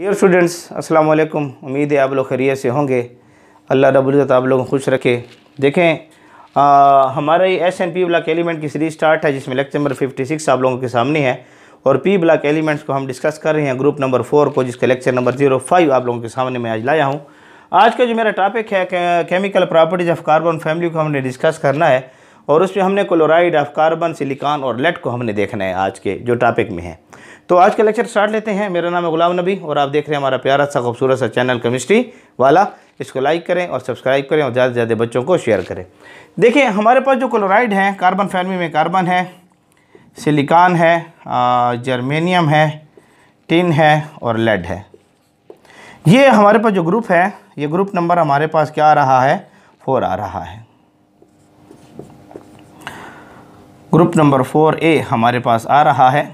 dear students अस्सलाम वालेकुम उम्मीद है आप लोग खैरियत से होंगे अल्लाह रबुल्ज़त आप लोगों को खुश रखे देखें आ, हमारा ये S and P block element की सीरीज स्टार्ट है जिसमें लेक्चर नंबर 56 आप लोगों के सामने है और पी ब्लॉक एलिमेंट्स को हम डिस्कस कर रहे हैं ग्रुप नंबर फोर को जिसका लेक्चर नंबर जीरो फाइव आप लोगों के सामने मैं आज लाया हूँ आज का जो मेरा टॉपिक है chemical properties of carbon family को हमने डिस्कस करना है और उसमें हमने क्लोराइड ऑफ कार्बन सिलिकॉन और लेट को हमने देखना है आज के जो टॉपिक में है तो आज का लेक्चर स्टार्ट लेते हैं मेरा नाम है गुलाम नबी और आप देख रहे हैं हमारा प्यारा सा खूबसूरत सा चैनल केमिस्ट्री वाला इसको लाइक करें और सब्सक्राइब करें और ज़्यादा से ज़्यादा बच्चों को शेयर करें देखिए हमारे पास जो क्लोराइड है कार्बन फैमिली में कार्बन है सिलिकॉन है जर्मेनियम है टिन है और लेड है ये हमारे पास जो ग्रुप है ये ग्रुप नंबर हमारे पास क्या आ रहा है फोर आ रहा है ग्रुप नंबर फोर ए हमारे पास आ रहा है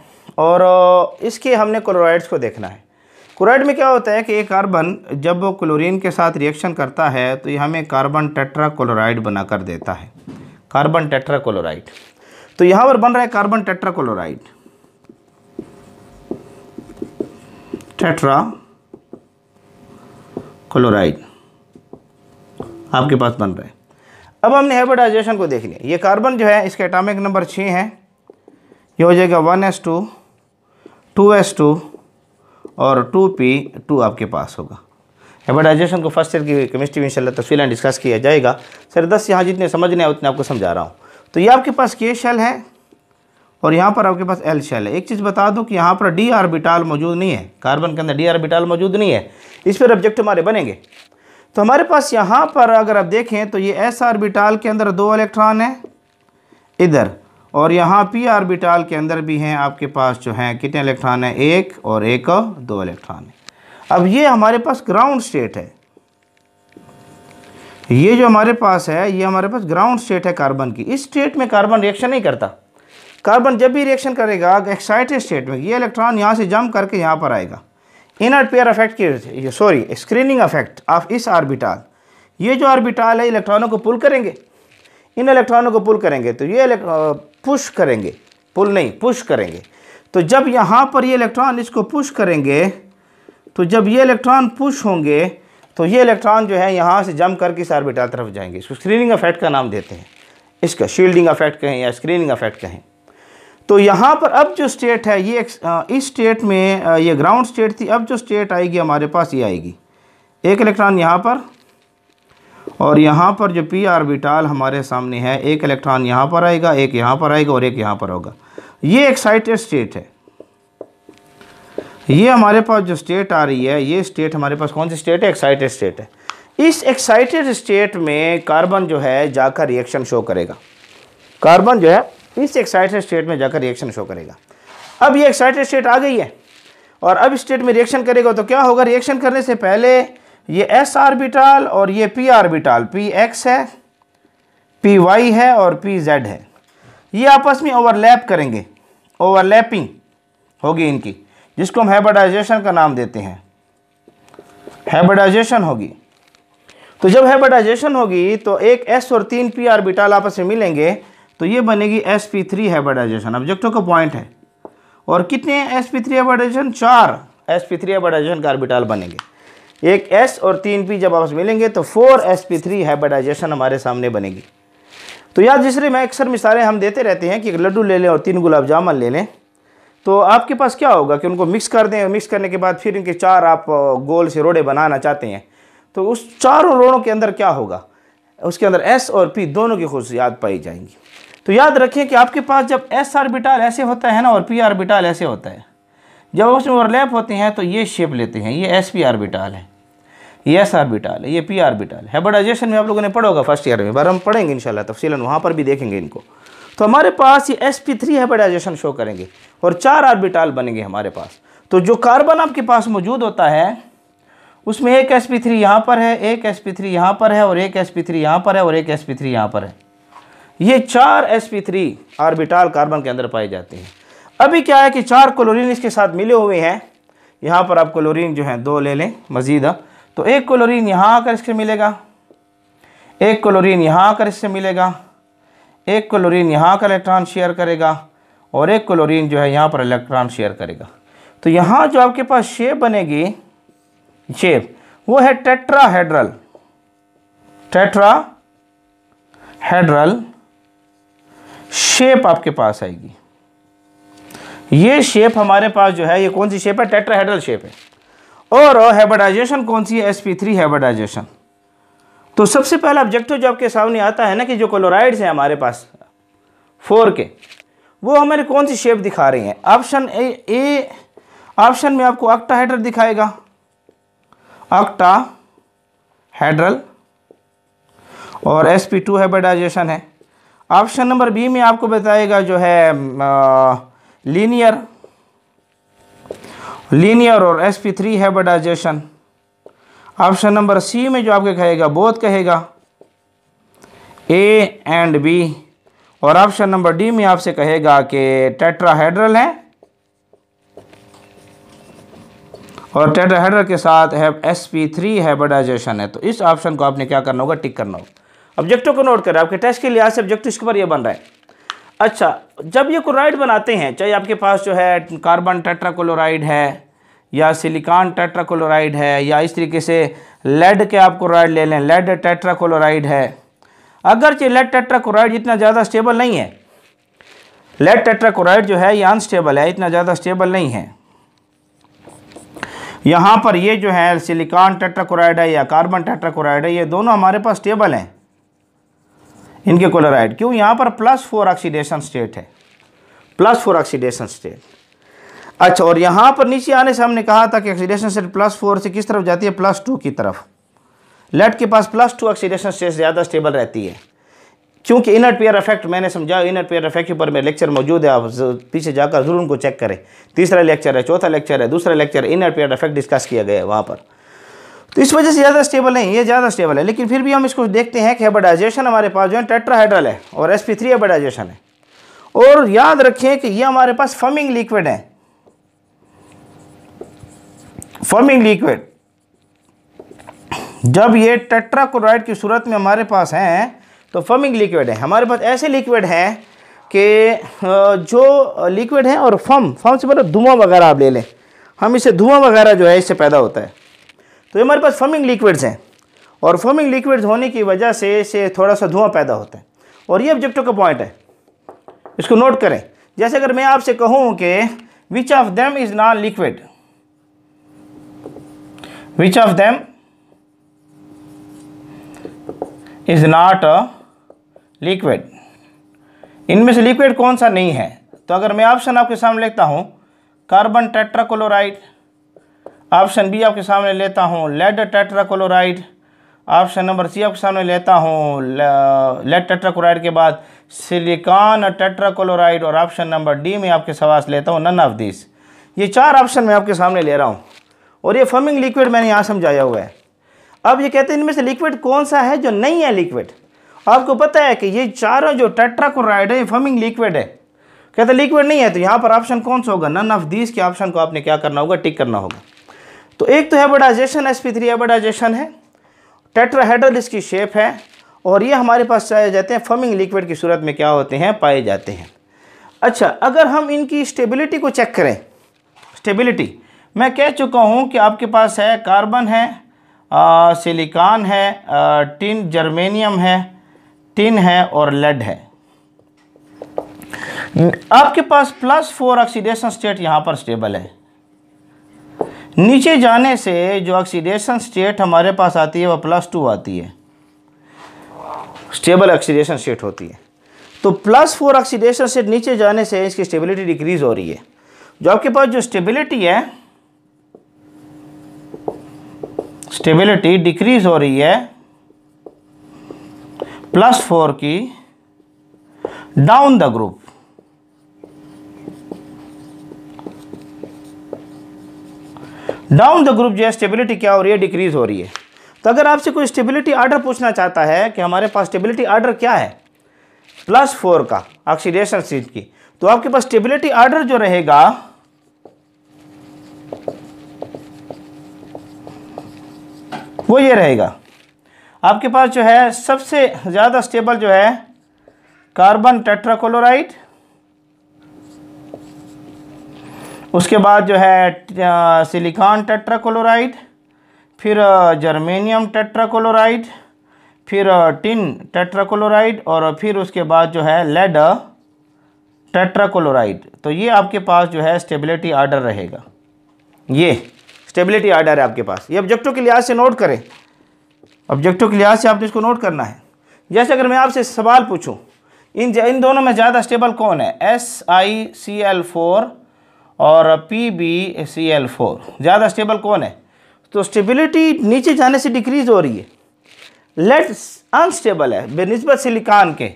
और इसके हमने क्लोराइड्स को देखना है क्लोराइड में क्या होता है कि एक कार्बन जब वो क्लोरीन के साथ रिएक्शन करता है तो यह हमें कार्बन टेट्रा क्लोराइड बना कर देता है कार्बन टेट्रा क्लोराइड तो यहाँ पर बन रहा है carbon tetra chloride tetra chloride आपके पास बन रहा है अब हमने हेब्रिडाइजेशन को देख लिया ये कार्बन जो है इसका एटॉमिक नंबर छः है ये हो जाएगा one S two two S two और टू पी टू आपके पास होगा एबडाइजेशन को फर्स्ट ईयर की केमिस्ट्री में इंशाल्लाह तफी डिस्कस किया जाएगा सर दस यहाँ जितने समझने हैं उतने आपको समझा रहा हूँ तो ये आपके पास के शेल है और यहाँ पर आपके पास एल शेल है एक चीज़ बता दूँ कि यहाँ पर डी आर्बिटाल मौजूद नहीं है कार्बन के अंदर डी आर्बिटाल मौजूद नहीं है इस पर ऑब्जेक्ट हमारे बनेंगे तो हमारे पास यहाँ पर अगर आप देखें तो ये एस आर्बिटाल के अंदर दो इलेक्ट्रॉन हैं इधर और यहाँ पी आर्बिटाल के अंदर भी हैं आपके पास जो हैं कितने इलेक्ट्रॉन हैं एक और एक और दो इलेक्ट्रॉन है अब ये हमारे पास ग्राउंड स्टेट है ये जो हमारे पास है ये हमारे पास ग्राउंड स्टेट है कार्बन की इस स्टेट में कार्बन रिएक्शन नहीं करता कार्बन जब भी रिएक्शन करेगा एक्साइटेड स्टेट में ये इलेक्ट्रॉन यहाँ से जम करके यहाँ पर आएगा इनर पेयर अफेक्ट की sorry screening effect of S orbital ये जो आर्बिटाल है इलेक्ट्रॉनों को पुल करेंगे इन इलेक्ट्रॉनों को पुल करेंगे तो ये पुश करेंगे पुल नहीं पुश करेंगे तो जब यहाँ पर ये इलेक्ट्रॉन इसको पुश करेंगे तो जब ये इलेक्ट्रॉन पुश होंगे तो ये इलेक्ट्रॉन जो है यहाँ से जम करके इस आर्बिटल तरफ जाएंगे इसको स्क्रीनिंग अफेक्ट का नाम देते हैं इसका शील्डिंग अफेक्ट कहें या स्क्रीनिंग अफेक्ट कहें तो यहाँ पर अब जो स्टेट है ये इस स्टेट में ये ग्राउंड स्टेट थी अब जो स्टेट आएगी हमारे पास ये आएगी एक इलेक्ट्रॉन यहाँ पर और यहाँ पर जो पी आरबिटाल हमारे सामने है एक इलेक्ट्रॉन यहाँ पर आएगा एक यहाँ पर आएगा और एक यहाँ पर होगा ये एक्साइटेड स्टेट है ये हमारे पास जो स्टेट आ रही है ये स्टेट हमारे पास कौन सी स्टेट है एक्साइटेड स्टेट है इस एक्साइटेड स्टेट में कार्बन जो है जाकर रिएक्शन शो करेगा कार्बन जो है इस एक्साइटेड स्टेट में जाकर रिएक्शन शो करेगा अब ये एक्साइटेड स्टेट आ गई है और अब स्टेट में रिएक्शन करेगा तो क्या होगा रिएक्शन करने से पहले ये एस आर्बिटाल और ये पी आर्बिटाल पी एक्स है पी वाई है और पी जेड है ये आपस में ओवरलैप करेंगे ओवरलैपिंग होगी इनकी जिसको हम हैबर्डाइजेशन का नाम देते हैं हैबर्डाइजेशन होगी तो जब हैबर्डाइजेशन होगी तो एक एस और तीन पी आर्बिटाल आपस में मिलेंगे तो ये बनेगी एस पी थ्री हैबर्डाइजेशन ऑब्जेक्टों का पॉइंट है और कितने एस पी थ्री हैबर्डाइजेशन चार एस पी थ्री हैबर्डाइजेशन का आर्बिटाल बनेंगे एक एस और तीन पी जब आपस मिलेंगे तो four s p three hybridisation हमारे सामने बनेगी तो याद जिसरे में अक्सर मिसालें हम देते रहते हैं कि एक लड्डू ले लें और तीन गुलाब जामुन ले लें तो आपके पास क्या होगा कि उनको मिक्स कर दें और मिक्स करने के बाद फिर इनके चार आप गोल से रोड़े बनाना चाहते हैं तो उस चारों रोड़ों के अंदर क्या होगा उसके अंदर एस और पी दोनों की खुशियात पाई जाएंगी तो याद रखें कि आपके पास जब एस आर्बिटाल ऐसे होता है ना और पी आर्बिटाल ऐसे होता है जब उसमें ओवरलैप होते हैं तो ये शेप लेते हैं ये एस पी आर्बिटाल है ये एस आर्बिटाल है ये पी आर्बिटाल है में आप लोगों ने पढ़ा होगा फर्स्ट ईयर में बार हम पढ़ेंगे इनशाला तफसीलन वहाँ पर भी देखेंगे इनको तो हमारे पास ये s p three hybridisation show करेंगे और चार आर्बिटाल बनेंगे हमारे पास तो जो कार्बन आपके पास मौजूद होता है उसमें एक एस पी थ्री यहाँ पर है एक एस पी थ्री यहाँ पर है और एक एस पी थ्री यहाँ पर है और एक एस पी थ्री यहाँ पर है ये चार s p three orbital carbon के अंदर पाए जाते हैं अभी क्या है कि चार क्लोरीन इसके साथ मिले हुए हैं यहाँ पर आप क्लोरीन जो है दो ले लें मजीदा तो एक क्लोरीन यहाँ आकर इससे मिलेगा एक क्लोरीन यहाँ आकर इससे मिलेगा एक क्लोरीन यहाँ का इलेक्ट्रॉन शेयर करेगा और एक क्लोरीन जो है यहाँ पर इलेक्ट्रॉन शेयर करेगा तो यहाँ जो आपके पास शेप बनेगी शेप वो है टेट्राहेड्रल टेट्रा हेड्रल शेप आपके पास आएगी ये शेप हमारे पास जो है ये कौन सी शेप है टेट्राहेड्रल शेप है और हैब्रिडाइजेशन कौन सी है एस पी थ्री हैब्रिडाइजेशन तो सबसे पहला ऑब्जेक्टिव तो जो आपके सामने आता है ना कि जो क्लोराइड्स हैं हमारे पास फोर के वो हमारे कौन सी शेप दिखा रही हैं ऑप्शन ए ए ऑप्शन में आपको ऑक्टाहेड्रल दिखाएगा ऑक्टा हेड्रल और एस पी टू हैब्रिडाइजेशन है ऑप्शन नंबर बी में आपको बताएगा जो है लीनियर लीनियर और sp3 three hybridisation option number C में जो आपके कहेगा बोध कहेगा ए एंड बी और ऑप्शन नंबर डी में आपसे कहेगा कि टेट्राहेड्रल है और टेट्राहेड्रल के साथ है एस पी थ्री हैबिटाइजेशन है तो इस ऑप्शन को आपने क्या करना होगा टिक करना होगा ऑब्जेक्टिव को नोट करें आपके टेस्ट के लिहाज से ऑब्जेक्टिव इसके ऊपर यह बन रहा है अच्छा जब ये क्लोराइड बनाते हैं चाहे आपके पास जो है कार्बन टेट्राक्लोराइड है या सिलिकॉन टेट्राक्लोराइड है या इस तरीके से लेड के आप क्लोराइड ले लें लेड टेट्राक्लोराइड है ये लेड टेट्राक्लोराइड इतना ज़्यादा स्टेबल नहीं है लेड टेट्राक्लोराइड जो है ये अनस्टेबल है इतना ज़्यादा स्टेबल नहीं है यहाँ पर ये जो है सिलिकॉन टेट्राक्लोराइड है या कार्बन टेट्राक्लोराइड है ये दोनों हमारे पास स्टेबल हैं इनके क्लोराइड क्यों यहाँ पर प्लस फोर ऑक्सीडेशन स्टेट है प्लस फोर ऑक्सीडेशन स्टेट अच्छा और यहाँ पर नीचे आने से हमने कहा था कि ऑक्सीडेशन स्टेट प्लस फोर से किस तरफ जाती है प्लस टू की तरफ लेट के पास प्लस टू ऑक्सीडेशन स्टेट ज़्यादा स्टेबल रहती है क्योंकि इनर पेयर इफेक्ट मैंने समझा इनर पेयर इफेक्ट के ऊपर मेरे लेक्चर मौजूद है आप पीछे जाकर जरूर उनको चेक करें तीसरा लेक्चर है चौथा लेक्चर है दूसरा lecture inert pair effect discuss किया गया है वहाँ पर तो इस वजह से ज़्यादा स्टेबल नहीं है ज़्यादा स्टेबल है लेकिन फिर भी हम इसको देखते हैं कि हेबडाइजेशन हमारे पास जो है टेट्राहाइड्रल है और एस पी थ्री हेबडाइजेशन है और याद रखें कि ये हमारे पास फर्मिंग लिक्विड है फर्मिंग लिक्विड जब ये टेट्राक्लोराइड की सूरत में हमारे पास हैं तो फमिंग लिक्विड है हमारे पास ऐसे लिक्विड हैं कि जो लिक्विड है और फम फम से मतलब धुआं वगैरह आप ले लें हम इसे धुआं वगैरह जो है इससे पैदा होता है तो हमारे पास फॉर्मिंग लिक्विड्स हैं और फॉर्मिंग लिक्विड्स होने की वजह से इसे थोड़ा सा धुआं पैदा होता है और ये ऑब्जेक्टिव का पॉइंट है इसको नोट करें जैसे अगर मैं आपसे कहूँ कि which of them is non liquid which of them is not a liquid इनमें से लिक्विड कौन सा नहीं है तो अगर मैं ऑप्शन आपके सामने लिखता हूँ कार्बन टेट्राक्लोराइड ऑप्शन बी आपके सामने लेता हूँ lead tetrachloride option number C आपके सामने लेता हूँ लेड टेट्राक्लोराइड के बाद सिलिकॉन टेट्राक्लोराइड और ऑप्शन नंबर डी में आपके सवास लेता हूँ नन ऑफ दिस ये चार ऑप्शन मैं आपके सामने ले रहा हूँ और ये फर्मिंग लिक्विड मैंने यहाँ समझाया हुआ है अब ये कहते हैं इनमें से लिक्विड कौन सा है जो नहीं है लिक्विड आपको पता है कि ये चारों जो टेट्राक्लोराइड है ये फर्मिंग लिक्विड है कहते लिक्विड नहीं है तो यहाँ पर ऑप्शन कौन सा होगा नन ऑफ दिस के ऑप्शन को आपने क्या करना होगा टिक करना होगा तो एक तो है एस पी थ्री एबडाइजेशन है टेट्राहेड्रल इसकी शेप है और ये हमारे पास चाहे जाते हैं फर्मिंग लिक्विड की सूरत में क्या होते हैं पाए जाते हैं अच्छा अगर हम इनकी स्टेबिलिटी को चेक करें स्टेबिलिटी मैं कह चुका हूँ कि आपके पास है कार्बन है आ, है आ, टिन जर्मेनियम है टिन है और लेड है आपके पास प्लस फोर ऑक्सीडेशन स्टेट यहाँ पर स्टेबल है नीचे जाने से जो ऑक्सीडेशन स्टेट हमारे पास आती है वह प्लस टू आती है स्टेबल ऑक्सीडेशन स्टेट होती है तो प्लस फोर ऑक्सीडेशन स्टेट नीचे जाने से इसकी स्टेबिलिटी डिक्रीज हो रही है जो आपके पास जो स्टेबिलिटी है स्टेबिलिटी डिक्रीज हो रही है प्लस फोर की down the group down the group जो है स्टेबिलिटी क्या हो रही है डिक्रीज़ हो रही है तो अगर आपसे कोई स्टेबिलिटी आर्डर पूछना चाहता है कि हमारे पास स्टेबिलिटी आर्डर क्या है प्लस फोर का ऑक्सीडेशन सीट की तो आपके पास स्टेबिलिटी आर्डर जो रहेगा वो ये रहेगा आपके पास जो है सबसे ज़्यादा स्टेबल जो है कार्बन टेट्राक्लोराइड उसके बाद जो है सिलिकॉन टेट्राक्लोराइड फिर जर्मेनियम टेट्राक्लोराइड फिर टिन टेट्राक्लोराइड और फिर उसके बाद जो है लेड टेट्राक्लोराइड तो ये आपके पास जो है स्टेबिलिटी आर्डर रहेगा ये स्टेबिलिटी आर्डर है आपके पास ये ऑब्जेक्टों के लिहाज से नोट करें ऑब्जेक्टों के लिहाज से आपने इसको नोट करना है जैसे अगर मैं आपसे सवाल पूछूँ इन इन दोनों में ज़्यादा स्टेबल कौन है S I C L four और P B C L four ज़्यादा स्टेबल कौन है तो स्टेबिलिटी नीचे जाने से डिक्रीज हो रही है लेट अनस्टेबल है बेनस्बत सिलिकॉन के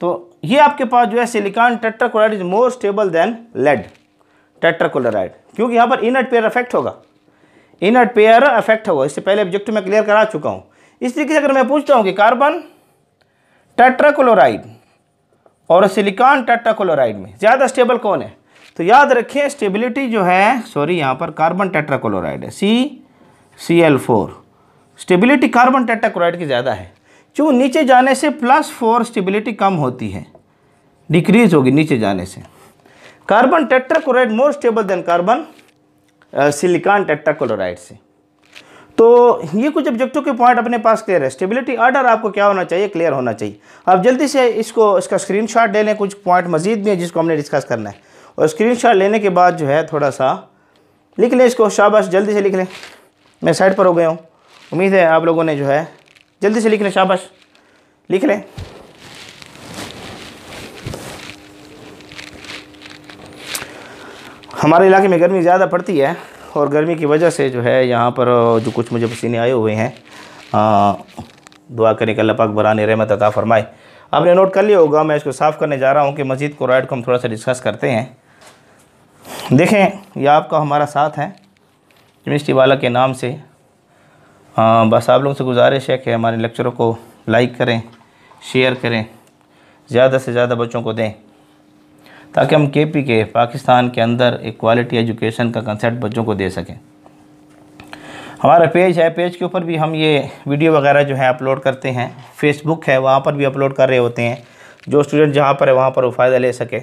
तो ये आपके पास जो है silicon tetrachloride is more stable than lead tetrachloride क्योंकि यहाँ पर इनर पेयर अफेक्ट होगा इनर पेयर अफेक्ट होगा इससे पहले ऑब्जेक्ट में क्लियर करा चुका हूँ इस तरीके से अगर मैं पूछता हूँ कि कार्बन टेट्राकोलोराइड और सिलिकॉन टेट्राकोलोराइड में ज़्यादा स्टेबल कौन है तो याद रखिए स्टेबिलिटी जो है सॉरी यहाँ पर कार्बन टेट्राक्लोराइड है C C L four stability carbon tetrachloride की ज़्यादा है क्यों नीचे जाने से प्लस फोर स्टेबिलिटी कम होती है डिक्रीज होगी नीचे जाने से carbon tetrachloride more stable than carbon silicon tetrachloride से तो ये कुछ ऑब्जेक्टों के पॉइंट अपने पास क्लियर है स्टेबिलिटी ऑर्डर आपको क्या होना चाहिए क्लियर होना चाहिए आप जल्दी से इसको इसका स्क्रीनशॉट ले लें कुछ पॉइंट मजीद भी है जिसको हमने डिस्कस करना है और स्क्रीनशॉट लेने के बाद जो है थोड़ा सा लिख लें इसको शाबाश जल्दी से लिख लें मैं साइड पर हो गया हूँ उम्मीद है आप लोगों ने जो है जल्दी से लिख लें शाबाश लिख लें हमारे इलाके में गर्मी ज़्यादा पड़ती है और गर्मी की वजह से जो है यहाँ पर जो कुछ मुझे पसीने आए हुए हैं आ, दुआ करें कि अल्लाह पाक बरान रहमत अता फरमाए आपने नोट कर लिया होगा मैं इसको साफ़ करने जा रहा हूँ कि मस्जिद को राइट को हम थोड़ा सा डिस्कस करते हैं देखें यह आपका हमारा साथ है केमिस्ट्री वाला के नाम से आ, बस आप लोगों से गुजारिश है कि हमारे लेक्चरों को लाइक करें शेयर करें ज़्यादा से ज़्यादा बच्चों को दें ताकि हम के पी के पाकिस्तान के अंदर एक क्वालिटी एजुकेशन का कंसेप्ट बच्चों को दे सकें हमारा पेज है पेज के ऊपर भी हम ये वीडियो वगैरह जो है अपलोड करते हैं फेसबुक है वहाँ पर भी अपलोड कर रहे होते हैं जो स्टूडेंट जहाँ पर है वहाँ पर वो फ़ायदा ले सके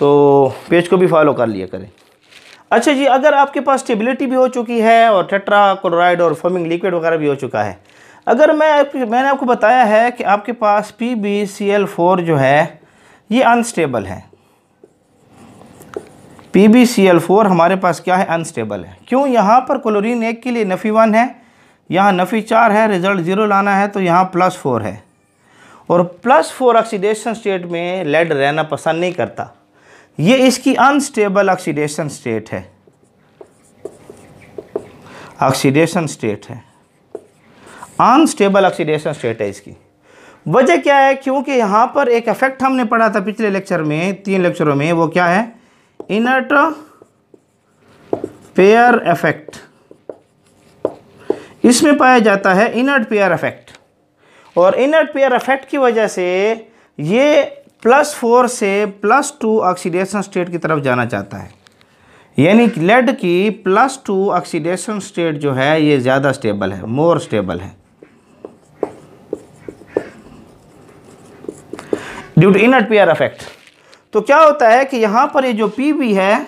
तो पेज को भी फॉलो कर लिया करें अच्छा जी अगर आपके पास स्टेबिलिटी भी हो चुकी है और टेट्रा क्लोराइड और फॉर्मिंग लिक्विड वगैरह भी हो चुका है अगर मैं मैंने आपको बताया है कि आपके पास P B C L four जो है ये अनस्टेबल है P B C L four हमारे पास क्या है अनस्टेबल है क्यों यहाँ पर क्लोरीन एक के लिए नफ़ी वन है यहाँ नफ़ी चार है रिज़ल्ट ज़ीरो लाना है तो यहाँ प्लस फोर है और प्लस फोर ऑक्सीडेशन स्टेट में लेड रहना पसंद नहीं करता ये इसकी अनस्टेबल ऑक्सीडेशन स्टेट है ऑक्सीडेशन स्टेट है अनस्टेबल ऑक्सीडेशन स्टेट है इसकी वजह क्या है क्योंकि यहाँ पर एक इफेक्ट हमने पढ़ा था पिछले लेक्चर में तीन लेक्चरों में वो क्या है इनर्ट पेयर इफेक्ट इसमें पाया जाता है इनर्ट पेयर इफेक्ट और इनर्ट पेयर इफेक्ट की वजह से ये प्लस फोर से प्लस टू ऑक्सीडेशन स्टेट की तरफ जाना चाहता है यानी लेड की प्लस टू ऑक्सीडेशन स्टेट जो है ये ज़्यादा स्टेबल है मोर स्टेबल है due to inert pair effect तो क्या होता है कि यहाँ पर ये जो पी बी है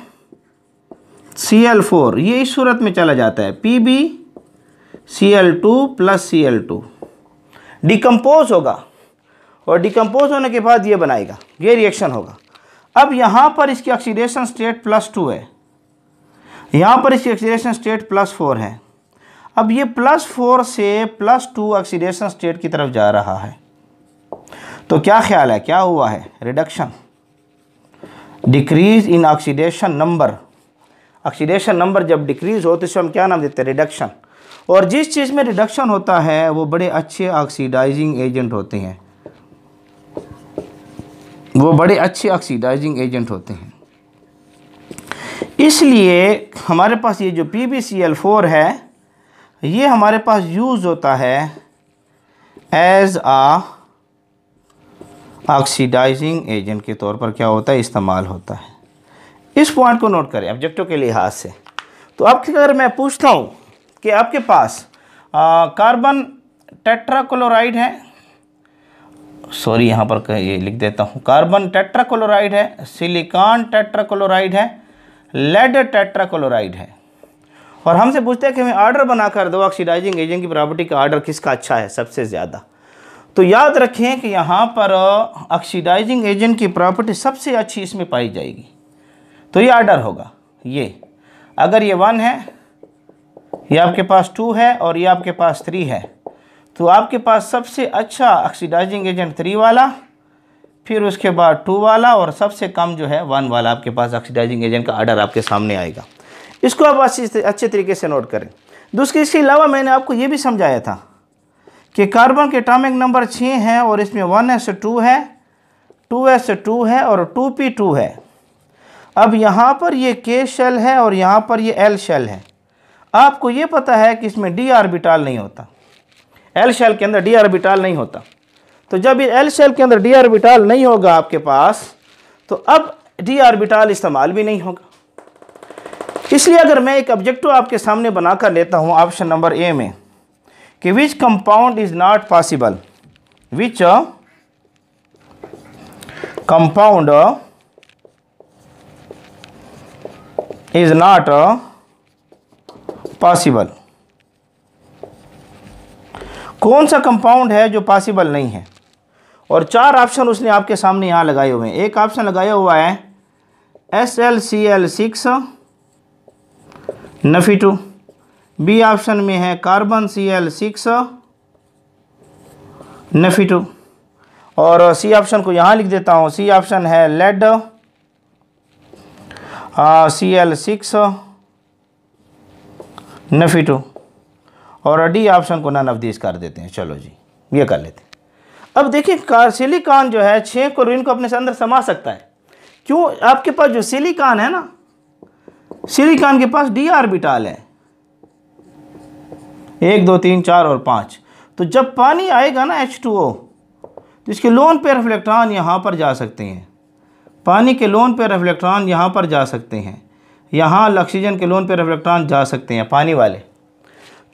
सी एल फोर ये इस सूरत में चला जाता है P B C L two plus C L two decompose होगा और डिकम्पोज होने के बाद ये बनाएगा ये रिएक्शन होगा अब यहाँ पर इसकी ऑक्सीडेशन स्टेट प्लस टू है यहाँ पर इसकी ऑक्सीडेशन स्टेट प्लस फोर है अब ये प्लस फोर से प्लस टू ऑक्सीडेशन स्टेट की तरफ जा रहा है तो क्या ख्याल है क्या हुआ है reduction decrease in oxidation number oxidation number जब डिक्रीज हो तो इसे हम क्या नाम देते हैं रिडक्शन और जिस चीज़ में रिडक्शन होता है वो बड़े अच्छे ऑक्सीडाइजिंग एजेंट होते हैं वो बड़े अच्छे ऑक्सीडाइजिंग एजेंट होते हैं इसलिए हमारे पास ये जो P B C L four है ये हमारे पास यूज़ होता है एज आ ऑक्सीडाइजिंग एजेंट के तौर पर क्या होता है इस्तेमाल होता है इस पॉइंट को नोट करें ऑब्जेक्टों के लिहाज से तो अब अगर मैं पूछता हूँ कि आपके पास कार्बन टेट्राक्लोराइड है सॉरी यहाँ पर ये लिख देता हूँ कार्बन टेट्राक्लोराइड है सिलिकॉन टेट्राक्लोराइड है लेड टेट्राक्लोराइड है और हमसे पूछते हैं कि हमें आर्डर बनाकर दो ऑक्सीडाइजिंग एजेंट की प्रॉपर्टी का आर्डर किसका अच्छा है सबसे ज़्यादा तो याद रखें कि यहाँ पर ऑक्सीडाइजिंग एजेंट की प्रॉपर्टी सबसे अच्छी इसमें पाई जाएगी तो ये ऑर्डर होगा ये अगर ये वन है ये आपके पास टू है और ये आपके पास थ्री है तो आपके पास सबसे अच्छा ऑक्सीडाइजिंग एजेंट थ्री वाला फिर उसके बाद टू वाला और सबसे कम जो है वन वाला आपके पास ऑक्सीडाइजिंग एजेंट का आर्डर आपके सामने आएगा इसको आप अच्छे तरीके से नोट करें दूसरी इसके अलावा मैंने आपको ये भी समझाया था कि कार्बन के टॉमिक नंबर छः हैं और इसमें वन एस टू है टू एस टू है और टू पी टू है अब यहाँ पर ये के शेल है और यहाँ पर ये एल शेल है आपको ये पता है कि इसमें डी आर्बिटाल नहीं होता एल शेल के अंदर डी आरबिटाल नहीं होता तो जब एल शेल के अंदर डी आरबिटाल नहीं होगा आपके पास तो अब डी ऑर्बिटाल इस्तेमाल भी नहीं होगा इसलिए अगर मैं एक ऑब्जेक्टिव आपके सामने बनाकर लेता हूँ ऑप्शन नंबर ए में कि which compound is not possible which compound is not possible कौन सा कंपाउंड है जो पॉसिबल नहीं है और चार ऑप्शन उसने आपके सामने यहाँ लगाए हुए हैं एक ऑप्शन लगाया हुआ है S L C L six नफी टू बी ऑप्शन में है कार्बन सी एल सिक्स नफी टू और सी ऑप्शन को यहाँ लिख देता हूँ सी ऑप्शन है लेड सी एल सिक्स नफी टू और डी ऑप्शन को नन ऑफ कर देते हैं चलो जी ये कर लेते हैं अब देखिए कार सिलिकॉन जो है छः क्लोरीन को अपने अंदर समा सकता है क्यों आपके पास जो सिलिकॉन है ना सिलिकॉन के पास डी बिटाल है एक दो तीन चार और पाँच तो जब पानी आएगा ना एच टू ओ तो इसके लोन पेयर ऑफ इलेक्ट्रॉन यहाँ पर जा सकते हैं पानी के लोन पेयर ऑफ इलेक्ट्रॉन यहाँ पर जा सकते हैं यहाँ ऑक्सीजन के लोन पेयर ऑफ इलेक्ट्रॉन जा सकते हैं पानी वाले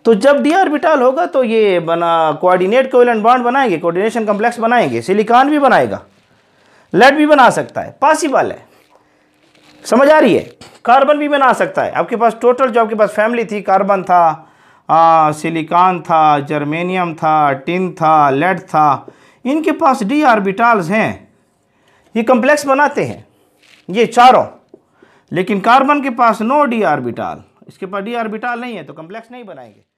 तो जब डी ऑर्बिटल होगा तो ये बना कोऑर्डिनेट कोवेलेंट बॉन्ड बनाएंगे कोऑर्डिनेशन कम्प्लेक्स बनाएंगे सिलिकॉन भी बनाएगा लेड भी बना सकता है पॉसिबल है समझ आ रही है कार्बन भी बना सकता है आपके पास टोटल जो आपके पास फैमिली थी कार्बन था सिलिकॉन था जर्मेनियम था टिन था लेड था इनके पास डी आर्बिटाल्स हैं ये कम्प्लेक्स बनाते हैं ये चारों लेकिन कार्बन के पास नो डी आर्बिटाल इसके पास डी आर्बिटाल नहीं है तो कम्प्लेक्स नहीं बनाएंगे